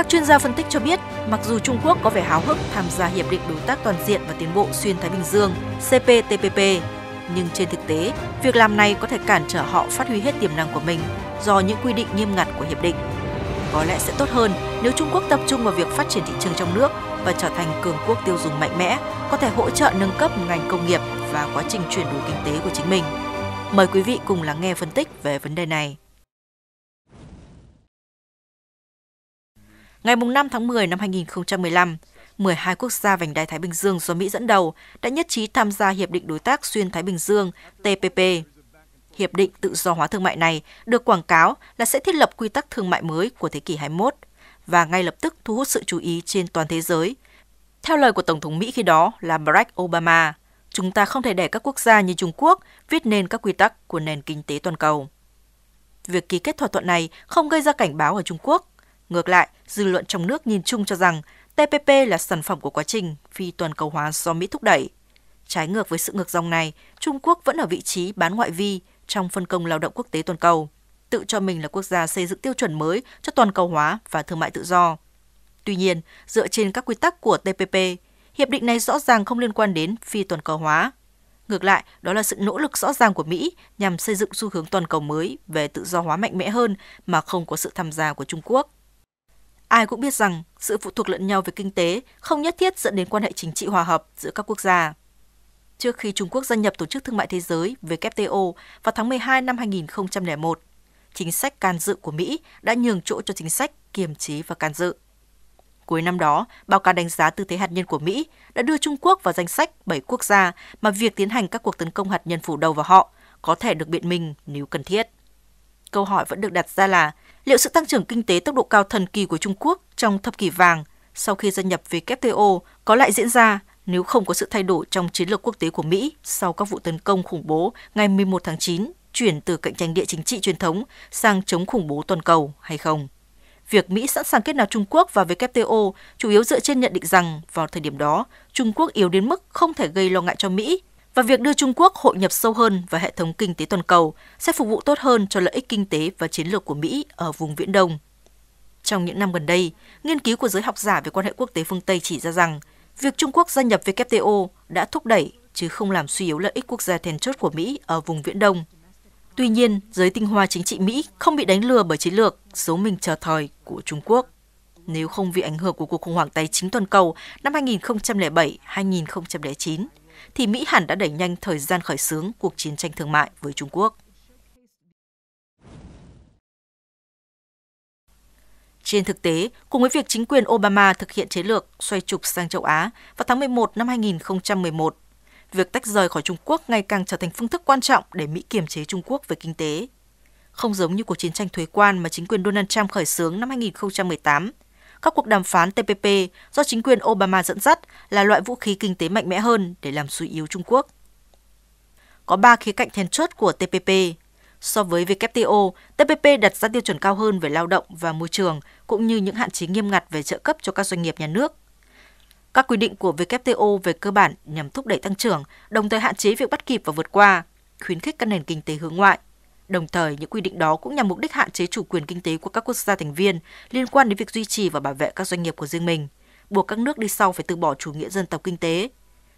Các chuyên gia phân tích cho biết, mặc dù Trung Quốc có vẻ háo hức tham gia Hiệp định Đối tác Toàn diện và Tiến bộ Xuyên Thái Bình Dương CPTPP, nhưng trên thực tế, việc làm này có thể cản trở họ phát huy hết tiềm năng của mình do những quy định nghiêm ngặt của hiệp định. Có lẽ sẽ tốt hơn nếu Trung Quốc tập trung vào việc phát triển thị trường trong nước và trở thành cường quốc tiêu dùng mạnh mẽ, có thể hỗ trợ nâng cấp ngành công nghiệp và quá trình chuyển đổi kinh tế của chính mình. Mời quý vị cùng lắng nghe phân tích về vấn đề này. Ngày 5 tháng 10 năm 2015, 12 quốc gia vành đai Thái Bình Dương do Mỹ dẫn đầu đã nhất trí tham gia Hiệp định Đối tác Xuyên Thái Bình Dương TPP. Hiệp định tự do hóa thương mại này được quảng cáo là sẽ thiết lập quy tắc thương mại mới của thế kỷ 21 và ngay lập tức thu hút sự chú ý trên toàn thế giới. Theo lời của Tổng thống Mỹ khi đó là Barack Obama, chúng ta không thể để các quốc gia như Trung Quốc viết nên các quy tắc của nền kinh tế toàn cầu. Việc ký kết thỏa thuận này không gây ra cảnh báo ở Trung Quốc, Ngược lại, dư luận trong nước nhìn chung cho rằng TPP là sản phẩm của quá trình phi toàn cầu hóa do Mỹ thúc đẩy. Trái ngược với sự ngược dòng này, Trung Quốc vẫn ở vị trí bán ngoại vi trong phân công lao động quốc tế toàn cầu, tự cho mình là quốc gia xây dựng tiêu chuẩn mới cho toàn cầu hóa và thương mại tự do. Tuy nhiên, dựa trên các quy tắc của TPP, hiệp định này rõ ràng không liên quan đến phi toàn cầu hóa. Ngược lại, đó là sự nỗ lực rõ ràng của Mỹ nhằm xây dựng xu hướng toàn cầu mới về tự do hóa mạnh mẽ hơn mà không có sự tham gia của Trung Quốc. Ai cũng biết rằng sự phụ thuộc lẫn nhau về kinh tế không nhất thiết dẫn đến quan hệ chính trị hòa hợp giữa các quốc gia. Trước khi Trung Quốc gia nhập Tổ chức Thương mại Thế giới WTO vào tháng 12 năm 2001, chính sách can dự của Mỹ đã nhường chỗ cho chính sách kiềm chế và can dự. Cuối năm đó, báo cáo đánh giá tư thế hạt nhân của Mỹ đã đưa Trung Quốc vào danh sách 7 quốc gia mà việc tiến hành các cuộc tấn công hạt nhân phủ đầu vào họ có thể được biện minh nếu cần thiết. Câu hỏi vẫn được đặt ra là Liệu sự tăng trưởng kinh tế tốc độ cao thần kỳ của Trung Quốc trong thập kỷ vàng sau khi gia nhập WTO có lại diễn ra nếu không có sự thay đổi trong chiến lược quốc tế của Mỹ sau các vụ tấn công khủng bố ngày 11 tháng 9 chuyển từ cạnh tranh địa chính trị truyền thống sang chống khủng bố toàn cầu hay không? Việc Mỹ sẵn sàng kết nạp Trung Quốc vào WTO chủ yếu dựa trên nhận định rằng vào thời điểm đó, Trung Quốc yếu đến mức không thể gây lo ngại cho Mỹ và việc đưa Trung Quốc hội nhập sâu hơn vào hệ thống kinh tế toàn cầu sẽ phục vụ tốt hơn cho lợi ích kinh tế và chiến lược của Mỹ ở vùng Viễn Đông. Trong những năm gần đây, nghiên cứu của giới học giả về quan hệ quốc tế phương Tây chỉ ra rằng việc Trung Quốc gia nhập WTO đã thúc đẩy chứ không làm suy yếu lợi ích quốc gia then chốt của Mỹ ở vùng Viễn Đông. Tuy nhiên, giới tinh hoa chính trị Mỹ không bị đánh lừa bởi chiến lược số mình chờ thời của Trung Quốc. Nếu không vì ảnh hưởng của cuộc khủng hoảng tài chính toàn cầu năm 2007-2009, thì Mỹ hẳn đã đẩy nhanh thời gian khởi xướng cuộc chiến tranh thương mại với Trung Quốc. Trên thực tế, cùng với việc chính quyền Obama thực hiện chiến lược xoay trục sang châu Á vào tháng 11 năm 2011, việc tách rời khỏi Trung Quốc ngày càng trở thành phương thức quan trọng để Mỹ kiềm chế Trung Quốc về kinh tế. Không giống như cuộc chiến tranh thuế quan mà chính quyền Donald Trump khởi xướng năm 2018, các cuộc đàm phán TPP do chính quyền Obama dẫn dắt là loại vũ khí kinh tế mạnh mẽ hơn để làm suy yếu Trung Quốc. Có ba khía cạnh then chốt của TPP. So với WTO, TPP đặt ra tiêu chuẩn cao hơn về lao động và môi trường, cũng như những hạn chế nghiêm ngặt về trợ cấp cho các doanh nghiệp nhà nước. Các quy định của WTO về cơ bản nhằm thúc đẩy tăng trưởng, đồng thời hạn chế việc bắt kịp và vượt qua, khuyến khích các nền kinh tế hướng ngoại. Đồng thời, những quy định đó cũng nhằm mục đích hạn chế chủ quyền kinh tế của các quốc gia thành viên liên quan đến việc duy trì và bảo vệ các doanh nghiệp của riêng mình, buộc các nước đi sau phải từ bỏ chủ nghĩa dân tộc kinh tế.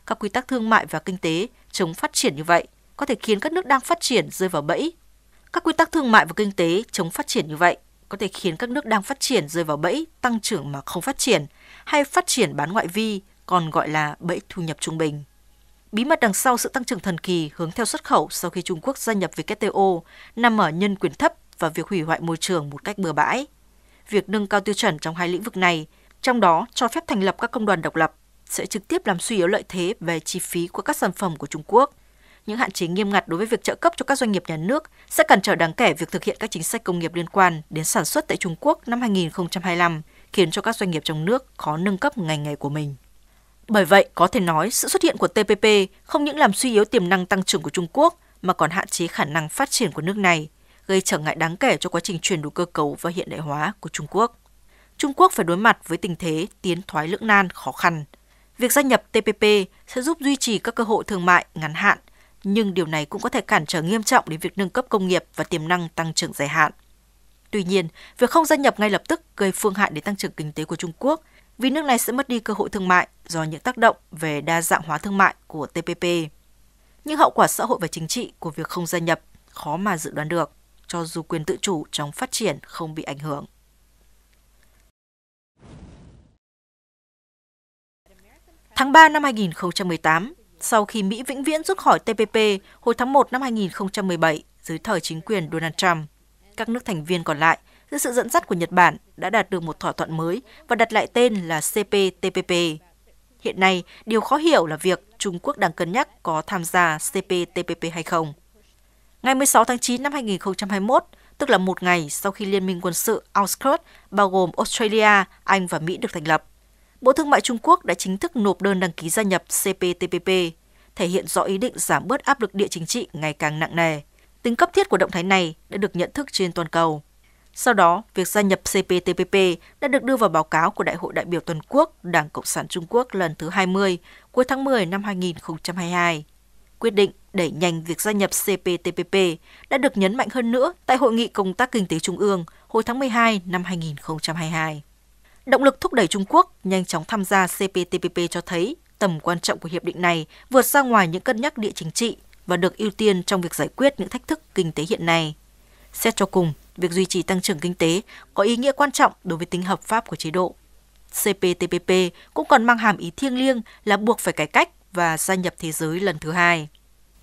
Các quy tắc thương mại và kinh tế chống phát triển như vậy có thể khiến các nước đang phát triển rơi vào bẫy. Các quy tắc thương mại và kinh tế chống phát triển như vậy có thể khiến các nước đang phát triển rơi vào bẫy tăng trưởng mà không phát triển hay phát triển bán ngoại vi, còn gọi là bẫy thu nhập trung bình. Bí mật đằng sau sự tăng trưởng thần kỳ hướng theo xuất khẩu sau khi Trung Quốc gia nhập WTO nằm ở nhân quyền thấp và việc hủy hoại môi trường một cách bừa bãi. Việc nâng cao tiêu chuẩn trong hai lĩnh vực này, trong đó cho phép thành lập các công đoàn độc lập, sẽ trực tiếp làm suy yếu lợi thế về chi phí của các sản phẩm của Trung Quốc. Những hạn chế nghiêm ngặt đối với việc trợ cấp cho các doanh nghiệp nhà nước sẽ cản trở đáng kể việc thực hiện các chính sách công nghiệp liên quan đến sản xuất tại Trung Quốc năm 2025, khiến cho các doanh nghiệp trong nước khó nâng cấp ngành nghề của mình. Bởi vậy, có thể nói sự xuất hiện của TPP không những làm suy yếu tiềm năng tăng trưởng của Trung Quốc mà còn hạn chế khả năng phát triển của nước này, gây trở ngại đáng kể cho quá trình chuyển đổi cơ cấu và hiện đại hóa của Trung Quốc. Trung Quốc phải đối mặt với tình thế tiến thoái lưỡng nan khó khăn. Việc gia nhập TPP sẽ giúp duy trì các cơ hội thương mại ngắn hạn, nhưng điều này cũng có thể cản trở nghiêm trọng đến việc nâng cấp công nghiệp và tiềm năng tăng trưởng dài hạn. Tuy nhiên, việc không gia nhập ngay lập tức gây phương hại đến tăng trưởng kinh tế của Trung Quốc vì nước này sẽ mất đi cơ hội thương mại do những tác động về đa dạng hóa thương mại của TPP. Những hậu quả xã hội và chính trị của việc không gia nhập khó mà dự đoán được, cho dù quyền tự chủ trong phát triển không bị ảnh hưởng. Tháng 3 năm 2018, sau khi Mỹ vĩnh viễn rút khỏi TPP hồi tháng 1 năm 2017 dưới thời chính quyền Donald Trump, các nước thành viên còn lại – dưới sự dẫn dắt của Nhật Bản đã đạt được một thỏa thuận mới và đặt lại tên là CPTPP. Hiện nay, điều khó hiểu là việc Trung Quốc đang cân nhắc có tham gia CPTPP hay không. Ngày 16 tháng 9 năm 2021, tức là một ngày sau khi Liên minh quân sự Outskirts bao gồm Australia, Anh và Mỹ được thành lập, Bộ Thương mại Trung Quốc đã chính thức nộp đơn đăng ký gia nhập CPTPP, thể hiện rõ ý định giảm bớt áp lực địa chính trị ngày càng nặng nề. Tính cấp thiết của động thái này đã được nhận thức trên toàn cầu. Sau đó, việc gia nhập CPTPP đã được đưa vào báo cáo của Đại hội đại biểu toàn quốc Đảng Cộng sản Trung Quốc lần thứ 20 cuối tháng 10 năm 2022. Quyết định đẩy nhanh việc gia nhập CPTPP đã được nhấn mạnh hơn nữa tại Hội nghị Công tác Kinh tế Trung ương hồi tháng 12 năm 2022. Động lực thúc đẩy Trung Quốc nhanh chóng tham gia CPTPP cho thấy tầm quan trọng của hiệp định này vượt ra ngoài những cân nhắc địa chính trị và được ưu tiên trong việc giải quyết những thách thức kinh tế hiện nay. Xét cho cùng, việc duy trì tăng trưởng kinh tế có ý nghĩa quan trọng đối với tính hợp pháp của chế độ. CPTPP cũng còn mang hàm ý thiêng liêng là buộc phải cải cách và gia nhập thế giới lần thứ hai.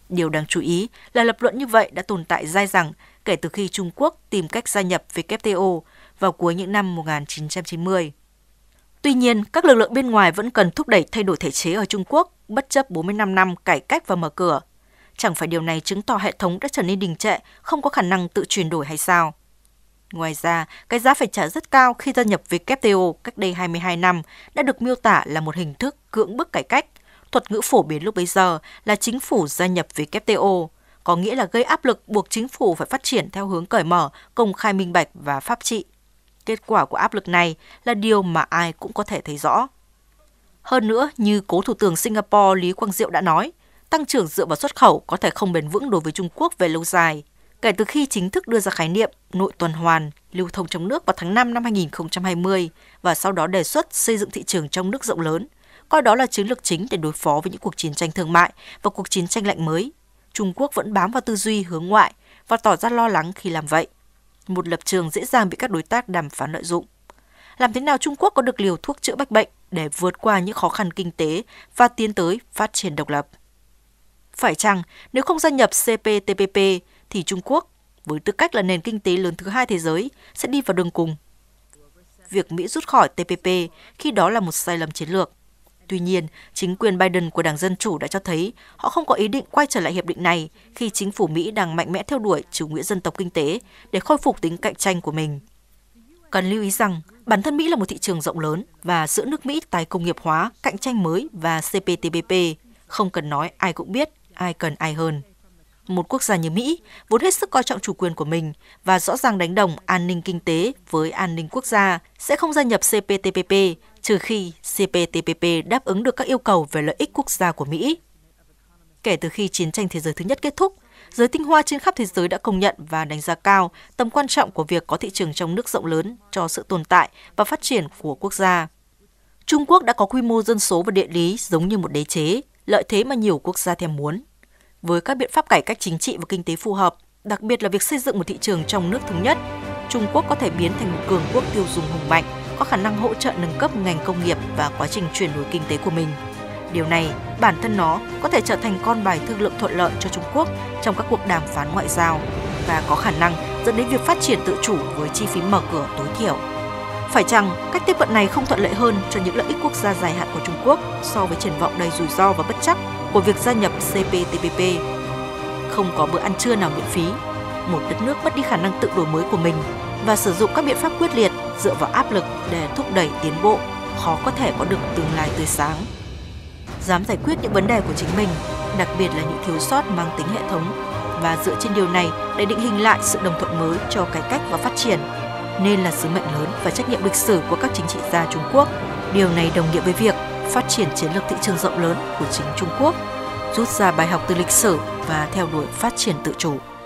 Điều đáng chú ý là lập luận như vậy đã tồn tại dai dẳng kể từ khi Trung Quốc tìm cách gia nhập WTO vào cuối những năm 1990. Tuy nhiên, các lực lượng bên ngoài vẫn cần thúc đẩy thay đổi thể chế ở Trung Quốc bất chấp 45 năm cải cách và mở cửa. Chẳng phải điều này chứng tỏ hệ thống đã trở nên đình trệ, không có khả năng tự chuyển đổi hay sao? Ngoài ra, cái giá phải trả rất cao khi gia nhập WTO cách đây 22 năm đã được miêu tả là một hình thức cưỡng bức cải cách. Thuật ngữ phổ biến lúc bấy giờ là chính phủ gia nhập WTO, có nghĩa là gây áp lực buộc chính phủ phải phát triển theo hướng cởi mở, công khai minh bạch và pháp trị. Kết quả của áp lực này là điều mà ai cũng có thể thấy rõ. Hơn nữa, như cố thủ tướng Singapore Lý Quang Diệu đã nói, tăng trưởng dựa vào xuất khẩu có thể không bền vững đối với Trung Quốc về lâu dài – Kể từ khi chính thức đưa ra khái niệm nội tuần hoàn lưu thông trong nước vào tháng 5 năm 2020 và sau đó đề xuất xây dựng thị trường trong nước rộng lớn, coi đó là chiến lược chính để đối phó với những cuộc chiến tranh thương mại và cuộc chiến tranh lạnh mới. Trung Quốc vẫn bám vào tư duy hướng ngoại và tỏ ra lo lắng khi làm vậy. Một lập trường dễ dàng bị các đối tác đàm phán lợi dụng. Làm thế nào Trung Quốc có được liều thuốc chữa bách bệnh để vượt qua những khó khăn kinh tế và tiến tới phát triển độc lập? Phải chăng nếu không gia nhập CPTPP, thì Trung Quốc, với tư cách là nền kinh tế lớn thứ hai thế giới, sẽ đi vào đường cùng. Việc Mỹ rút khỏi TPP khi đó là một sai lầm chiến lược. Tuy nhiên, chính quyền Biden của Đảng Dân Chủ đã cho thấy họ không có ý định quay trở lại hiệp định này khi chính phủ Mỹ đang mạnh mẽ theo đuổi chủ nghĩa dân tộc kinh tế để khôi phục tính cạnh tranh của mình. Cần lưu ý rằng, bản thân Mỹ là một thị trường rộng lớn và giữa nước Mỹ tái công nghiệp hóa, cạnh tranh mới và CPTPP, không cần nói ai cũng biết ai cần ai hơn một quốc gia như Mỹ vốn hết sức coi trọng chủ quyền của mình và rõ ràng đánh đồng an ninh kinh tế với an ninh quốc gia sẽ không gia nhập CPTPP trừ khi CPTPP đáp ứng được các yêu cầu về lợi ích quốc gia của Mỹ. Kể từ khi chiến tranh thế giới thứ nhất kết thúc, giới tinh hoa trên khắp thế giới đã công nhận và đánh giá cao tầm quan trọng của việc có thị trường trong nước rộng lớn cho sự tồn tại và phát triển của quốc gia. Trung Quốc đã có quy mô dân số và địa lý giống như một đế chế, lợi thế mà nhiều quốc gia thèm muốn với các biện pháp cải cách chính trị và kinh tế phù hợp, đặc biệt là việc xây dựng một thị trường trong nước thống nhất, Trung Quốc có thể biến thành một cường quốc tiêu dùng hùng mạnh, có khả năng hỗ trợ nâng cấp ngành công nghiệp và quá trình chuyển đổi kinh tế của mình. Điều này, bản thân nó có thể trở thành con bài thương lượng thuận lợi cho Trung Quốc trong các cuộc đàm phán ngoại giao và có khả năng dẫn đến việc phát triển tự chủ với chi phí mở cửa tối thiểu. Phải chăng cách tiếp cận này không thuận lợi hơn cho những lợi ích quốc gia dài hạn của Trung Quốc so với triển vọng đầy rủi ro và bất chắc của việc gia nhập CPTPP. Không có bữa ăn trưa nào miễn phí, một đất nước mất đi khả năng tự đổi mới của mình và sử dụng các biện pháp quyết liệt dựa vào áp lực để thúc đẩy tiến bộ khó có thể có được tương lai tươi sáng. Dám giải quyết những vấn đề của chính mình, đặc biệt là những thiếu sót mang tính hệ thống và dựa trên điều này để định hình lại sự đồng thuận mới cho cải cách và phát triển nên là sứ mệnh lớn và trách nhiệm lịch sử của các chính trị gia Trung Quốc. Điều này đồng nghĩa với việc phát triển chiến lược thị trường rộng lớn của chính Trung Quốc, rút ra bài học từ lịch sử và theo đuổi phát triển tự chủ.